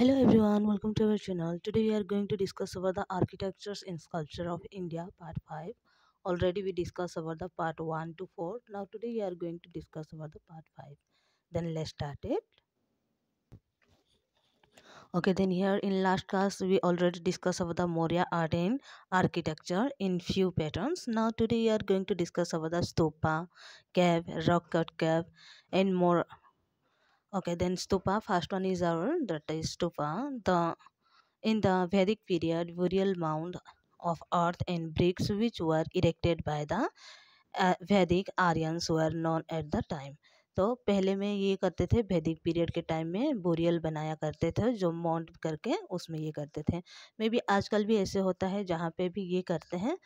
hello everyone welcome to our channel today we are going to discuss about the architectures in sculpture of india part 5 already we discussed about the part 1 to 4 now today we are going to discuss about the part 5 then let's start it okay then here in last class we already discussed about the maurya art in architecture in few patterns now today we are going to discuss about the stupa cave rock cut cave and more Okay, then stupa, first one is our, that is stupa. The, in the Vedic period, burial mound of earth and bricks which were erected by the uh, Vedic Aryans were known at the time. तो पहले में ये करते थे वैदिक period के time में boreal बनाया करते थे जो माउंट करके उसमें ये करते थे मे भी आजकल भी ऐसे होता है जहाँ पे भी ये करते हैं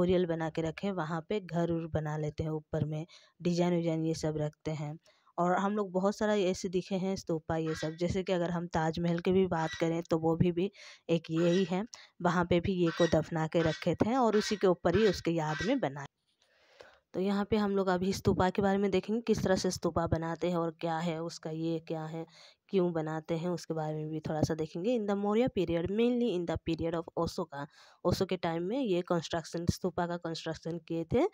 बोरियल बना के रखे वहाँ पे घर उर बना लेते हैं ऊपर में डिजाइन विजाइन ये सब रखते हैं और हम लोग बहुत सारा ऐसे दिखे हैं स्तूपा ये सब जैसे कि अगर हम ताजमहल की भी बात करें तो वो भी भी एक यही है वहाँ पे भी ये को दफना के रखे थे और उसी के ऊपर ही उसके याद में बनाए तो यहाँ पे हम लोग अभी स्तूपा के बारे में देखेंगे किस तरह से स्तूपा बनाते हैं और क्या है उसका ये क्या है क्यों बनाते हैं उसके बारे में भी थोड़ा सा देखेंगे in the Maurya period mainly in the period of Ashoka का ओसो के टाइम में ये कंस्ट्रक्शन स्तूपा का कंस्ट्रक्शन किए थे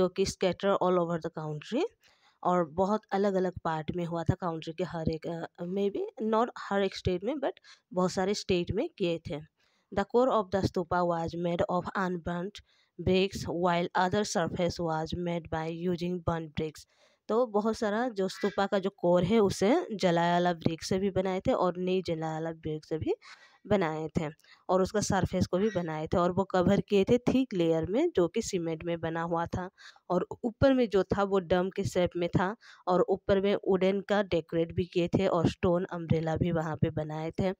जो कि scatter all over the country और बहुत अलग अलग पार्ट में हुआ था काउंट्री के हर एक में भी नॉट हर एक स्टेट में बट बहुत सारे स्टेट में किए थे the core of the stupa was made of unburned bricks while other surface was made by using burn bricks तो बहुत सारा जो स्तूपा का जो कोर है उसे जलाया वाला से भी बनाए थे और नहीं जलाया वाला ब्रिक से भी बनाए थे और उसका सरफेस को भी बनाए थे और वो कवर किए थे थिक लेयर में जो कि सीमेंट में बना हुआ था और ऊपर में जो था वो डम के शेप में था और ऊपर में वुडन का डेकोरेट भी किए थे और स्टोन अम्ब्रेला भी वहाँ पे बनाए थे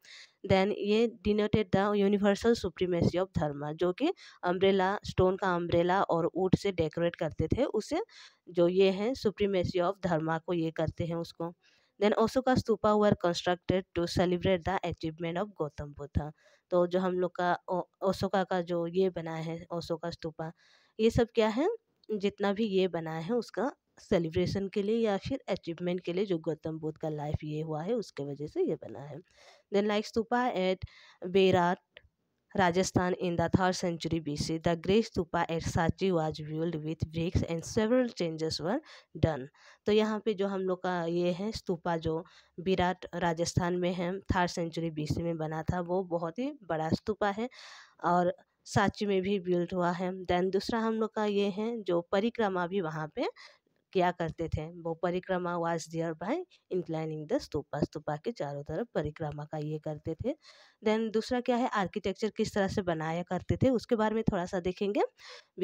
देन ये denoted the universal supremacy of dharma जो कि अम्ब्रेला स्टोन का अम्ब्रेला और ऊट से डेकोरेट करते थे उसे जो ये हैं सुप्रीमेसी ऑफ धर्मा को ये करते हैं उसको then Ashoka stupa were constructed to celebrate the achievement of Gautam Buddha तो जो हम लोग का ओसोका का जो ये बना है ओसोका स्तूपा ये सब क्या है जितना भी ये बना है उसका सेलिब्रेशन के लिए या फिर अचीवमेंट के लिए जो गौतम बुद्ध का लाइफ ये हुआ है उसके वजह से ये बना है then like stupa at Bairat Rajasthan in the 3rd century BC. The great stupa at Sachi was built with bricks and several changes were done. तो यहाँ पे जो हम लोग का ये है स्तूपा जो विराट राजस्थान में है थर्ड सेंचुरी बीसी में बना था वो बहुत ही बड़ा स्तूपा है और सांची में भी बिल्ड हुआ है देन दूसरा हम लोग का ये है जो परिक्रमा भी वहाँ पे किया करते थे वो parikrama was there by inclining the stupa stupa के चारों तरफ परिक्रमा का ये करते थे देन दूसरा क्या है आर्किटेक्चर किस तरह से बनाया करते थे उसके बारे में थोड़ा सा देखेंगे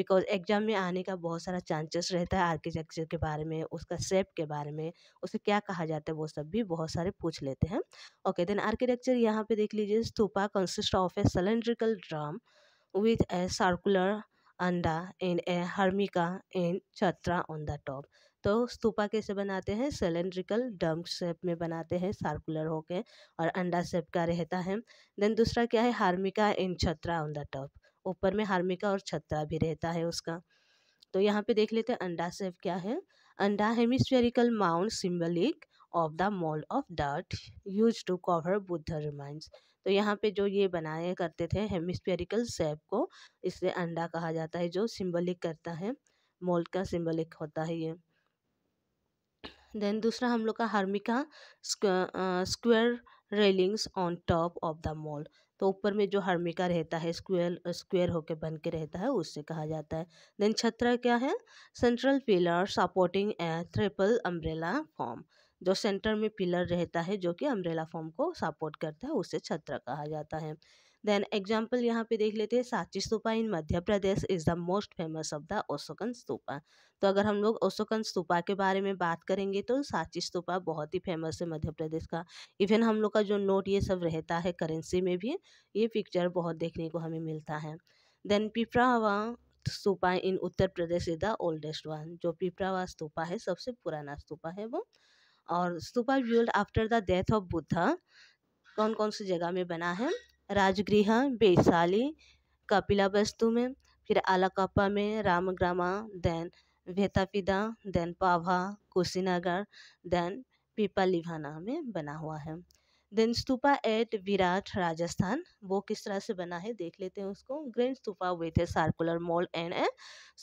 बिकॉज एग्जाम में आने का बहुत सारा चांसेस रहता है आर्किटेक्चर के बारे में उसका शेप के बारे में उसे क्या कहा जाता है वो सब भी बहुत सारे पूछ लेते हैं ओके देन आर्किटेक्चर यहाँ पे देख लीजिए stupa consist of a cylindrical drum with a circular anda and harmika and chhatra on the top तो स्तूपा कैसे बनाते हैं सिलेंड्रिकल डम्प शेप में बनाते हैं सर्कुलर होके और अंडा शेप का रहता है देन दूसरा क्या है harmika and chhatra on the top ऊपर में हार्मिका और छत्रा भी रहता है उसका तो यहाँ पे देख लेते हैं अंडा शेप क्या है anda hemispherical mound symbolic of the mound of dirt used to cover Buddha remains तो यहाँ पे जो ये बनाए करते थे हेमिस्फेरिकल शेप को इससे अंडा कहा जाता है जो सिंबलिक करता है मोल का सिंबलिक होता है ये देन दूसरा हम लोग का harmika square railings on top of the mound तो ऊपर में जो हार्मिका रहता है स्क्वेयर स्क्वेयर होके बन के रहता है उससे कहा जाता है देन छतरा क्या है central pillar supporting a triple umbrella form जो सेंटर में पिलर रहता है जो कि अम्ब्रेला फॉर्म को सपोर्ट करता है उसे छत्र कहा जाता है देन एग्जाम्पल यहाँ पे देख लेते हैं Sanchi stupa in Madhya Pradesh is the most famous of the Ashokan stupa तो अगर हम लोग ओसोकन स्तूपा के बारे में बात करेंगे तो सांची स्तूपा बहुत ही फेमस है मध्य प्रदेश का इवन हम लोग का जो नोट ये सब रहता है करेंसी में भी ये पिक्चर बहुत देखने को हमें मिलता है then Piprahwa stupa in Uttar Pradesh is the oldest one जो पिपरावा स्तूपा है सबसे पुराना स्तूपा है वो और stupa built after the death of Buddha कौन कौन सी जगह में बना है राजगृह वैशाली कपिला वस्तु में फिर आलाकप्पा में Ramagrama then Vethadipa then Pava Kushinagar then पीपा पीपालिभाना में बना हुआ है देन स्तूपा एट विराट राजस्थान वो किस तरह से बना है देख लेते हैं उसको grand stupa with a circular mall and a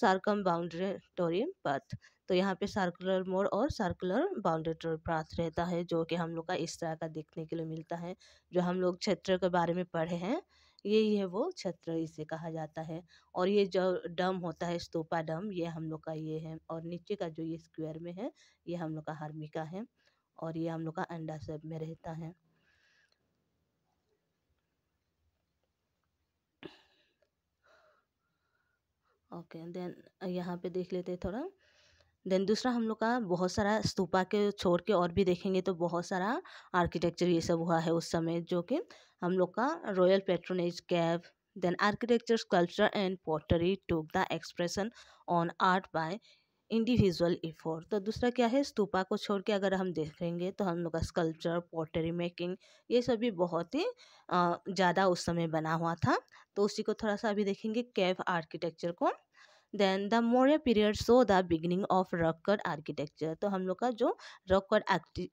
circumambulatory path तो यहाँ पे सर्कुलर मोड़ और सर्कुलर बाउंडेटर पाथ रहता है जो कि हम लोग का इस तरह का देखने के लिए मिलता है जो हम लोग क्षेत्र के बारे में पढ़े हैं यही है वो क्षेत्र इसे कहा जाता है और ये जो डम होता है स्तूपा डम ये हम लोग का ये है और नीचे का जो ये स्क्वायर में है ये हम लोग का हार्मिका है और ये हम लोग का अंडा सब में रहता है ओके देन यहाँ पे देख लेते हैं थोड़ा देन दूसरा हम लोग का बहुत सारा स्तूपा के छोड़ के और भी देखेंगे तो बहुत सारा आर्किटेक्चर ये सब हुआ है उस समय जो कि हम लोग का royal patronage cave then architecture sculpture and pottery took the expression on art by individual effort तो दूसरा क्या है स्तूपा को छोड़ के अगर हम देखेंगे तो हम लोग का स्कल्पचर पॉटरी मेकिंग ये सब भी बहुत ही ज़्यादा उस समय बना हुआ था तो उसी को थोड़ा सा अभी देखेंगे कैव आर्किटेक्चर को then the Maurya period so the beginning of rock cut architecture तो हम लोग का जो रॉककट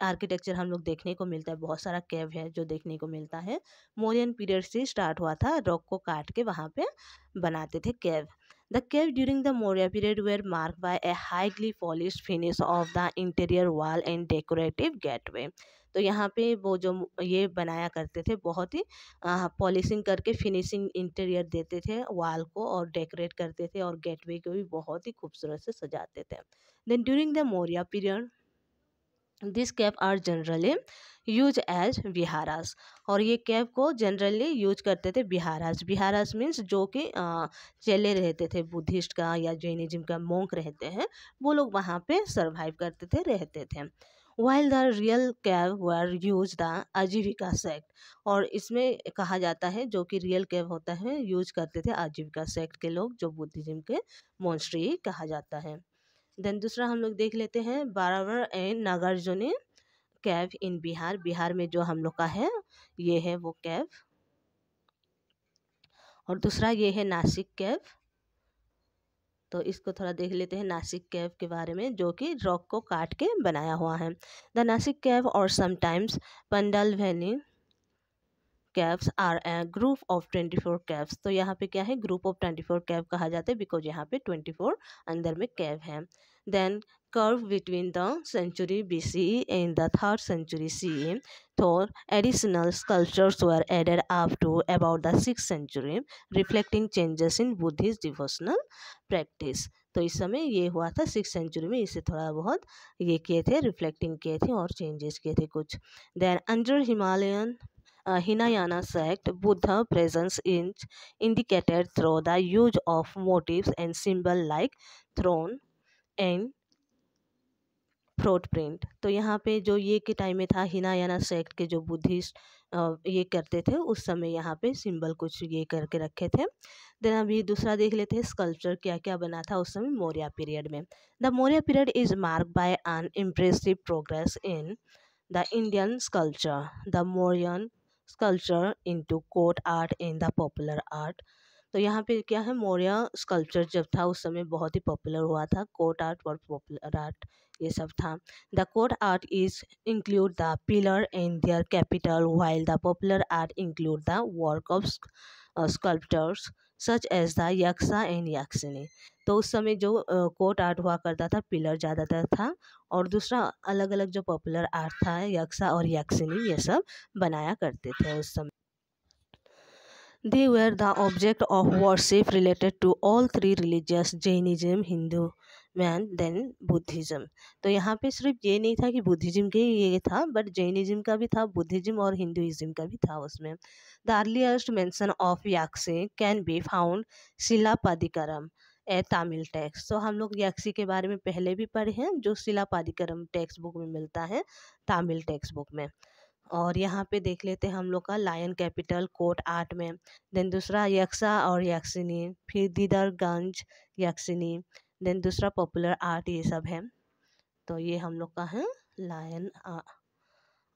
आर्किटेक्चर हम लोग देखने को मिलता है बहुत सारा कैव है जो देखने को मिलता है मौर्यन पीरियड से स्टार्ट हुआ था रॉक को काट के वहाँ पे बनाते थे कैव The cave during the Maurya period were marked by a highly polished finish of the interior wall and decorative gateway. तो यहाँ पे वो जो ये बनाया करते थे बहुत ही पॉलिशिंग करके फिनिशिंग इंटीरियर देते थे वॉल को और डेकोरेट करते थे और गेटवे को भी बहुत ही खूबसूरत से सजाते थे then during the Maurya period this cave are generally use as viharas और ये कैप को जनरली यूज करते थे बिहारास बिहारास मीन्स जो कि चले रहते थे बुद्धिस्ट का या जैनिज्म का मोंक रहते हैं वो लोग वहाँ पे सर्वाइव करते थे रहते थे while the real cave were use the Ajivika sect और इसमें कहा जाता है जो कि रियल कैब होता है यूज करते थे आजीविका सेक्ट के लोग जो बुद्धिज्म के मोन्स्ट्री कहा जाता है देन दूसरा हम लोग देख लेते हैं Barabar and Nagarjuni cave in Bihar Bihar में जो हम लोग का है ये है वो कैव और दूसरा ये है नासिक कैव तो इसको थोड़ा देख लेते हैं नासिक कैव के बारे में जो कि रॉक को काट के बनाया हुआ है द नासिक कैव और sometimes Pandavleni caves are a group of twenty four caves तो यहाँ पे क्या है group of twenty four cave कहा जाता है बिकॉज यहाँ पे ट्वेंटी फोर अंदर में कैप है then carved between the century B C and the third century C A so additional sculptures were added up to about the six century reflecting changes in Buddhist devotional practice तो इस समय ये हुआ था six century में इसे थोड़ा बहुत ये किए थे रिफ्लेक्टिंग किए थे और चेंजेस किए थे कुछ then under Himalayan uh, Hinayana sect, Buddha presence is indicated through the use of motifs and symbol like throne and footprint print तो यहाँ पे जो ये के टाइम में था हिनायाना सेक्ट के जो बुद्धिस्ट ये करते थे उस समय यहाँ पे सिंबल कुछ ये करके रखे थे देन अभी दूसरा देख लेते हैं स्कल्पचर क्या क्या बना था उस समय मौर्य पीरियड में the Maurya period is mark by an impressive progress in the Indian sculpture the Mauryan sculpture into court art in the popular art तो यहाँ पे क्या है मौर्य स्कल्पचर जब था उस समय बहुत ही पॉपुलर हुआ था कोट आर्ट और पॉपुलर आर्ट ये सब था the court art is include the pillar and their capital while the popular art include the work of sculptors such as the yaksha and yakshini तो उस समय जो कोर्ट आर्ट हुआ करता था पिलर ज़्यादातर था और दूसरा अलग अलग जो पॉपुलर आर्ट था यक्षा और यक्सिनी ये सब बनाया करते थे उस समय They were the object of worship related to all three religious Jainism, Hindu मैन देन बुद्धिज़्म तो यहाँ पे सिर्फ ये नहीं था कि बुद्धिज़्म के ये था बट जैनिज़्म का भी था बुद्धिज़्म और हिंदुज़्म का भी था उसमें the earliest mention of yakshi can be found Silappadikaram a Tamil text तो हम लोग यक्सी के बारे में पहले भी पढ़े हैं जो शिलापादिकरम टेक्स्ट बुक में मिलता है तमिल टेक्स्ट बुक में और यहाँ पे देख लेते हैं हम लोग का लायन कैपिटल कोट आर्ट में देन दूसरा यक्षा और यक्षिनी फिर दीदरगंज यक्षिनी देन दूसरा पॉपुलर आर्ट ये सब है तो ये हम लोग का है लायन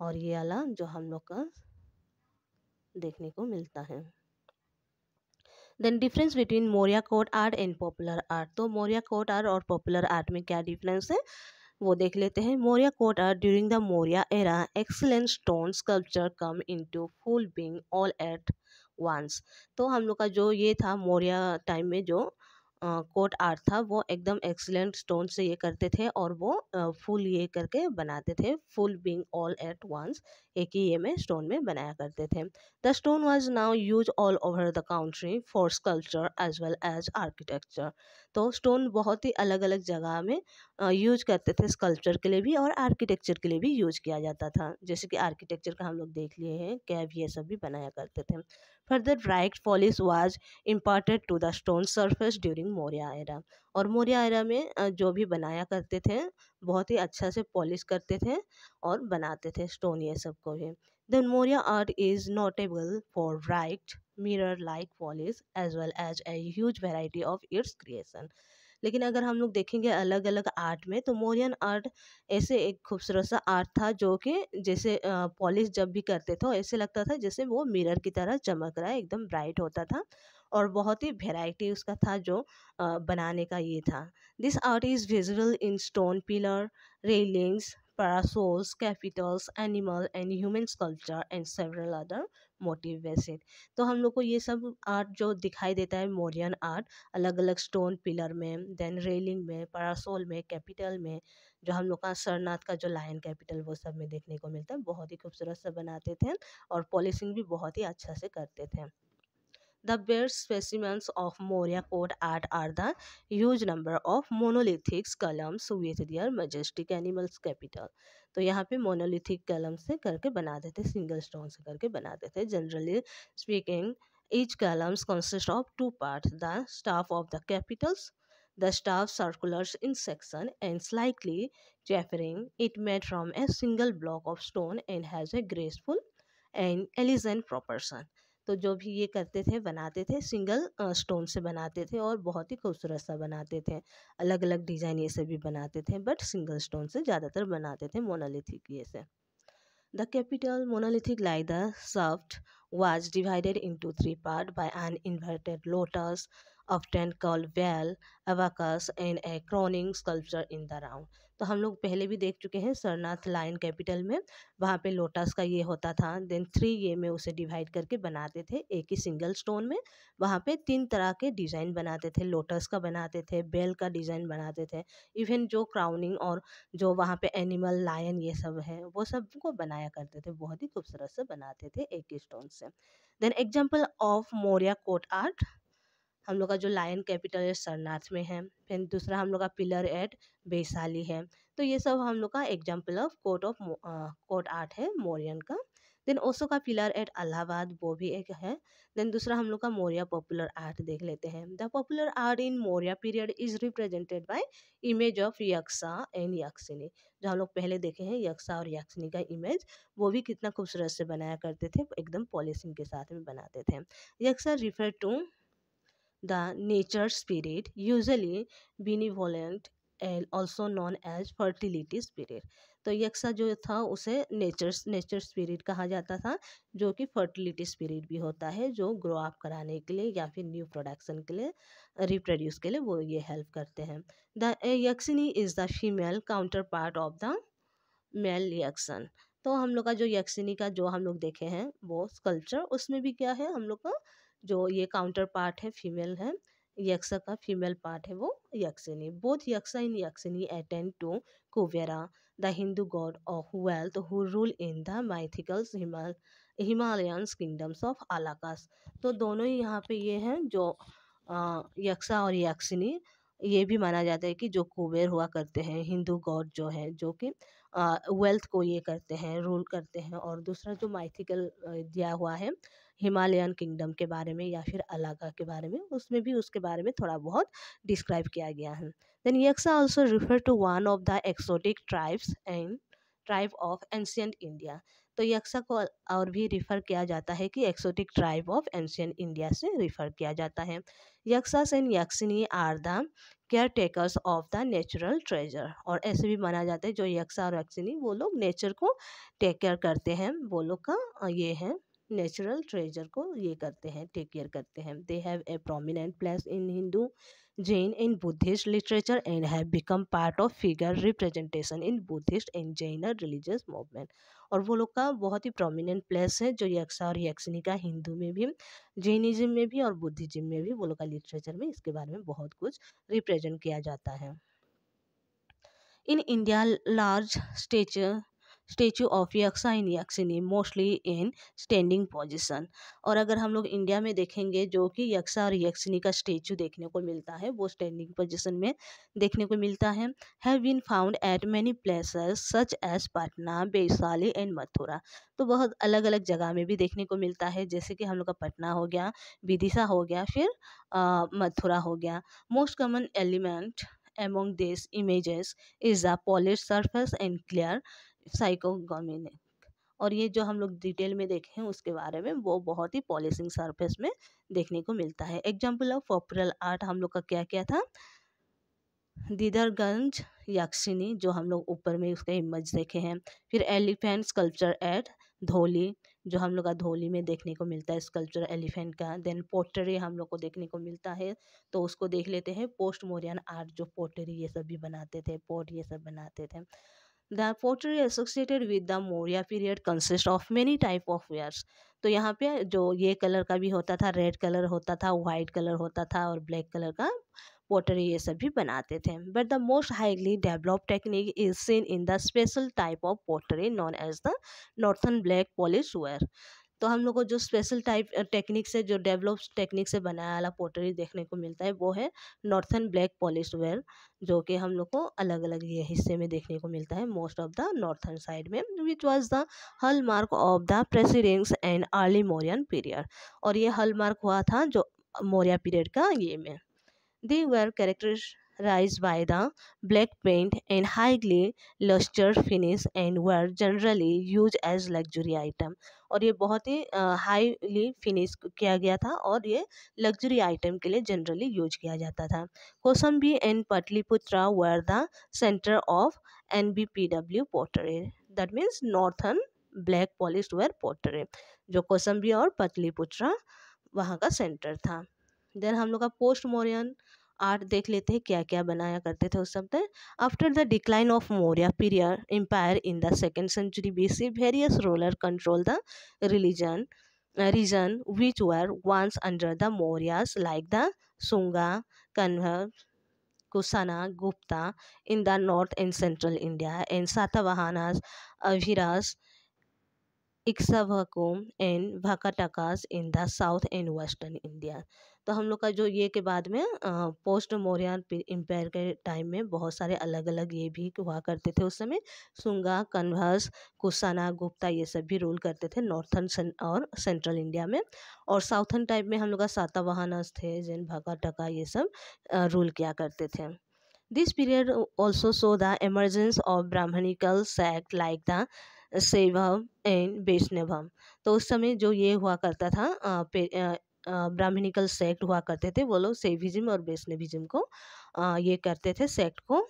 और ये वाला जो हम लोग का देखने को मिलता है then difference between Maurya court art and popular art तो मौर्या कोट आर्ट और पॉपुलर आर्ट में क्या डिफरेंस है वो देख लेते हैं Maurya court art during the Maurya era excellent stone sculpture come into full being all at once तो हम लोग का जो ये था मौर्या टाइम में जो कोट आर्ट था वो एकदम एक्सीलेंट स्टोन से ये करते थे और वो फुल ये करके बनाते थे full being all at once एक ही ये में स्टोन में बनाया करते थे the stone was now use all over the country for sculpture as well as architecture तो स्टोन बहुत ही अलग अलग जगह में यूज करते थे स्कल्पचर के लिए भी और आर्किटेक्चर के लिए भी यूज किया जाता था जैसे कि आर्किटेक्चर का हम लोग देख लिए हैं कैब ये सब भी बनाया करते थे further bright polish was imported to the stone surface during regarding Maurya era और मौर्य आयरा में जो भी बनाया करते थे बहुत ही अच्छा से पॉलिश करते थे और बनाते थे स्टोन ये सब को भी then Maurya art is notable for bright mirror like polish as well as a huge variety of its creation. लेकिन अगर हम लोग देखेंगे अलग अलग आर्ट में तो मोरियन आर्ट ऐसे एक खूबसूरत सा आर्ट था जो कि जैसे पॉलिश जब भी करते थे ऐसे लगता था जैसे वो मिरर की तरह चमक रहा है एकदम ब्राइट होता था और बहुत ही वेराइटी उसका था जो बनाने का ये था this art is visual in stone pillar railings parasols capitals animal and human sculpture and several other motif वैसे तो हम लोग को ये सब आर्ट जो दिखाई देता है मोरियन आर्ट अलग अलग स्टोन पिलर में देन रेलिंग में पैरासोल में कैपिटल में जो हम लोग का सरनाथ का जो लायन कैपिटल वो सब में देखने को मिलता है बहुत ही खूबसूरत से बनाते थे और पॉलिशिंग भी बहुत ही अच्छा से करते थे the best specimens of Maurya court art are the huge number of monolithic columns with their majestic animals capital. तो यहाँ पे मोनोलिथिक कलम से करके बना देते सिंगल स्टोन से करके बना देते generally speaking each columns consist of two part the staff of the capitals the staff circulars in section and slightly chamfering it made from a single block of stone and has a graceful and elegant proportion तो जो भी ये करते थे बनाते थे single stone से बनाते थे और बहुत ही खूबसूरत सा बनाते थे अलग अलग डिज़ाइन ये से भी बनाते थे बट सिंगल स्टोन से ज़्यादातर बनाते थे मोनालिथिक ये से capital monolithic like the shaft was divided into three part by an inverted lotus often call bell abacus and a crowning sculpture in the round तो हम लोग पहले भी देख चुके हैं सरनाथ लाइन कैपिटल में वहाँ पे लोटस का ये होता था देन थ्री ये में उसे डिवाइड करके बनाते थे एक ही सिंगल स्टोन में वहाँ पे तीन तरह के डिज़ाइन बनाते थे लोटस का बनाते थे बेल का डिज़ाइन बनाते थे इवन जो क्राउनिंग और जो वहाँ पे एनिमल लायन ये सब है वो सब को बनाया करते थे बहुत ही खूबसूरत से बनाते थे एक ही स्टोन से then example of Maurya court art हम लोग का जो लायन कैपिटल है सरनाथ में है फिर दूसरा हम लोग का पिलर एट वैशाली है तो ये सब हम लोग का example of court of court art है मौर्यन का देन ओसो का पिलर एट अलाहाबाद वो भी एक है देन दूसरा हम लोग का मौर्या पॉपुलर आर्ट देख लेते हैं the popular art in Maurya period is represented by image of yaksha and yakshini जो हम लोग पहले देखे हैं यक्षा और यक्षिनी का इमेज वो भी कितना खूबसूरत से बनाया करते थे एकदम पॉलिशिंग के साथ में बनाते थे yaksha refer to The nature spirit, usually benevolent, also known as fertility spirit तो यक्षा जो था उसे नेचर नेचर स्पिरिट कहा जाता था जो कि फर्टिलिटी स्पिरिट भी होता है जो ग्रो अप कराने के लिए या फिर न्यू प्रोडक्शन के लिए रिप्रोड्यूस के लिए वो ये हेल्प करते हैं the yakshini is the female counterpart of the male yaksha तो हम लोग का जो यक्षिनी का जो हम लोग देखे हैं वो स्कल्पचर उसमें भी क्या है हम लोग का जो ये काउंटर पार्ट है फीमेल है यक्ष का फीमेल पार्ट है वो yakshini both yaksha and yakshini attend to Kubera the Hindu god of wealth who rule in the mythicals हिमाल हिमालयंस किंगडम्स ऑफ अलाकाश तो दोनों ही यहाँ पे ये हैं जो यक्षा और यक्षिनी ये भी माना जाता है कि जो कुबेर हुआ करते हैं हिंदू गॉड जो है जो कि वेल्थ को ये करते हैं रूल करते हैं और दूसरा जो माइथिकल दिया हुआ है हिमालयन किंगडम के बारे में या फिर अलाका के बारे में उसमें भी उसके बारे में थोड़ा बहुत डिस्क्राइब किया गया है then yaksha also refer to one of the exotic tribes and tribe of ancient India तो यक्सा को और भी रिफ़र किया जाता है कि exotic tribe of ancient India से रिफ़र किया जाता है yakshas and yakshini are the caretakers of the natural treasure और ऐसे भी माना जाता है जो यक्सा और यक्सिनी वो लोग नेचर को टेक केयर करते हैं वो लोग का ये है नेचुरल ट्रेजर को ये करते हैं टेक केयर करते हैं they have a prominent place in Hindu Jain in Buddhist literature and have become part of figure representation in Buddhist and Jaina religious movement और वो लोग का बहुत ही प्रोमिनेंट प्लेस है जो यक्षा और यक्षिनी का हिंदू में भी जैनिज्म में भी और बुद्धिज्म में भी वो लोग का लिटरेचर में इसके बारे में बहुत कुछ रिप्रेजेंट किया जाता है in India large stature statue of in yakshini mostly in standing position और अगर हम लोग इंडिया में देखेंगे जो कि यक्षा और यक्षिनी का स्टेचू देखने को मिलता है वो स्टैंडिंग पोजिशन में देखने को मिलता है have been found at many places such as Patna Vaishali and Mathura तो बहुत अलग अलग जगह में भी देखने को मिलता है जैसे कि हम लोग का पटना हो गया विदिशा हो गया फिर मथुरा हो गया most common element among this images is the polish surface and clear साइकोगोमिनिक और ये जो हम लोग डिटेल में देखें उसके बारे में वो बहुत ही पॉलिसिंग सरफेस में देखने को मिलता है एग्जाम्पल ऑफ पॉपुलर आर्ट हम लोग का क्या क्या था दीदरगंज यक्षिनी जो हम लोग ऊपर में उसका इमेज देखे हैं फिर एलिफेंट स्कल्पचर एट धोली जो हम लोग का धोली में देखने को मिलता है स्कल्पचर एलिफेंट का देन पोटरी हम लोग को देखने को मिलता है तो उसको देख लेते हैं पोस्ट मोरियन आर्ट जो पोटरी ये सब भी बनाते थे पोट ये सब बनाते थे the pottery associated with the Maurya period consist of many type of wares तो यहाँ पे जो ये कलर का भी होता था रेड कलर होता था वाइट कलर होता था और ब्लैक कलर का पोटरी ये सब भी बनाते थे but the most highly develop technique is seen in the special type of pottery known as the northern black polish ware तो हम लोग को जो स्पेशल टाइप टेक्निक से जो डेवलप टेक्निक से बनाया वाला पोटरी देखने को मिलता है वो है नॉर्थन ब्लैक पॉलिश वेयर जो कि हम लोग को अलग अलग ये हिस्से में देखने को मिलता है most of the northern side में which was the hallmark of the precedence and early Mauryan period और ये हल मार्क हुआ था जो मौर्या पीरियड का ये में they were characterise by the black paint and highly luster finish and were generally used as luxury item और ये बहुत ही हाईली फिनिश किया गया था और ये लग्जरी आइटम के लिए जनरली यूज किया जाता था Kosambi and Pataliputra were the centre of N B P W pottery that means northern black polish ware pottery जो कोसम्बी और पटलीपुत्रा वहाँ का सेंटर था देन हम लोग का पोस्ट मोरियन आर्ट देख लेते हैं क्या क्या बनाया करते थे उस समय after the decline of Maurya period empire in the second century B C various rulers control the religion region which were once under the Mauryas like the Sunga Kanva Kushana Gupta in the north and central India and Satavahanas Abhiras Ikshvakus and Vakatakas in the south and western India तो हम लोग का जो ये के बाद में post Mauryan empire के टाइम में बहुत सारे अलग अलग ये भी हुआ करते थे उस समय सुंगा कन्वास कुसाना गुप्ता ये सब भी रूल करते थे नॉर्थन और सेंट्रल इंडिया में और साउथन टाइप में हम लोग का सातावाहनस थे जैन भगा टका ये सब रूल किया करते थे this period also saw the emergence of Brahmanical sect like the Shaivam and Vaishnavam तो उस समय जो ये हुआ करता था ब्राह्मणिकल सेक्ट हुआ करते थे वो लोग सेविज्म और वैष्णविज्म को ये करते थे सेक्ट को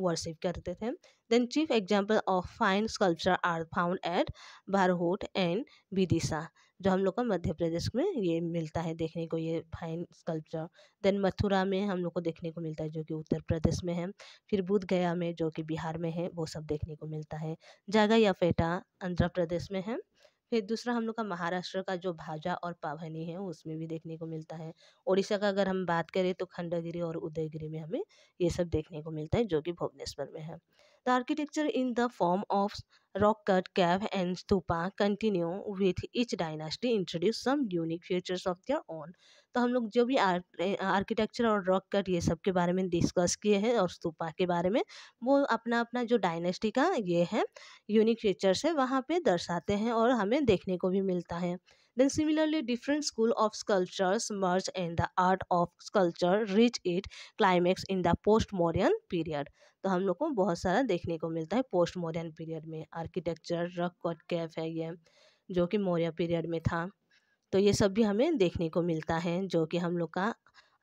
वर्शिप करते थे then chief example of fine sculpture are found at Bharhut and Vidisha जो हम लोग का मध्य प्रदेश में ये मिलता है देखने को ये फाइन स्कल्पचर देन मथुरा में हम लोग को देखने को मिलता है जो कि उत्तर प्रदेश में है फिर बुद्ध गया में जो कि बिहार में है वो सब देखने को मिलता है जागा या फेटा आंध्र प्रदेश में है फिर दूसरा हम लोग का महाराष्ट्र का जो भाजा और पावनी है उसमें भी देखने को मिलता है उड़ीसा का अगर हम बात करें तो खंडगिरी और उदयगिरी में हमें ये सब देखने को मिलता है जो कि भुवनेश्वर में है The architecture in the form of rock cut cave and stupa continue with each dynasty introduce some unique features of their own तो हम लोग जो भी आर्किटेक्चर और रॉक कट ये सब के बारे में डिस्कस किए हैं और स्तूपा के बारे में वो अपना अपना जो डायनेस्टी का ये है यूनिक फीचर्स है वहाँ पे दर्शाते हैं और हमें देखने को भी मिलता है Then similarly, different school of sculptures merge and the art of sculpture reach its climax in the postmodern period. तो हम लोग को बहुत सारा देखने को मिलता है पोस्ट मॉडर्न पीरियड में आर्किटेक्चर रक कट कैफ है ये जो कि मौर्य पीरियड में था तो ये सब भी हमें देखने को मिलता है जो कि हम लोग का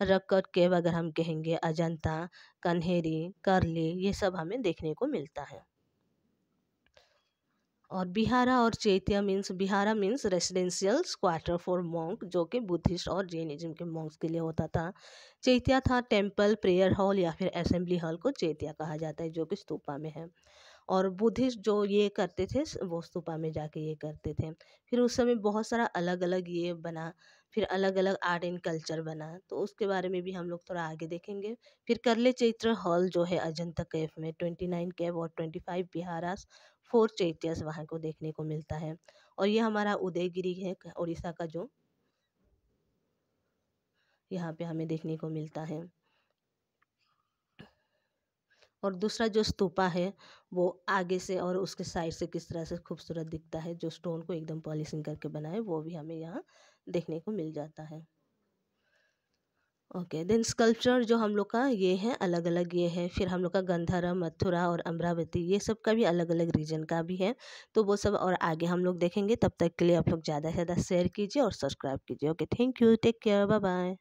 रक कट कैफ अगर हम कहेंगे अजंता कन्हेरी करली ये सब हमें देखने को मिलता है और बिहारा और चेतिया means बिहारा means residential quarter for monk जो कि बुद्धिस्ट और जैनिज्म के मॉन्क्स के लिए होता था चेतिया था टेम्पल प्रेयर हॉल या फिर असेंबली हॉल को चेतिया कहा जाता है जो कि स्तूपा में है और बुद्धिस्ट जो ये करते थे वो स्तूपा में जाके ये करते थे फिर उस समय बहुत सारा अलग अलग ये बना फिर अलग अलग आर्ट एंड कल्चर बना तो उसके बारे में भी हम लोग थोड़ा आगे देखेंगे फिर करले चैत्र हॉल जो है अजंता कैफ में ट्वेंटी नाइन कैफ और twenty five viharas four chaityas वहाँ को देखने को मिलता है और ये हमारा उदयगिरी है उड़ीसा का जो यहाँ पे हमें देखने को मिलता है और दूसरा जो स्तूपा है वो आगे से और उसके साइड से किस तरह से खूबसूरत दिखता है जो स्टोन को एकदम पॉलिशिंग करके बनाए वो भी हमें यहाँ देखने को मिल जाता है ओके देन स्कल्पचर जो हम लोग का ये है अलग अलग ये है फिर हम लोग का गंधर्व मथुरा और अमरावती ये सब का भी अलग अलग रीजन का भी है तो वो सब और आगे हम लोग देखेंगे तब तक के लिए आप लोग ज़्यादा से ज़्यादा शेयर कीजिए और सब्सक्राइब कीजिए okay thank you take care bye bye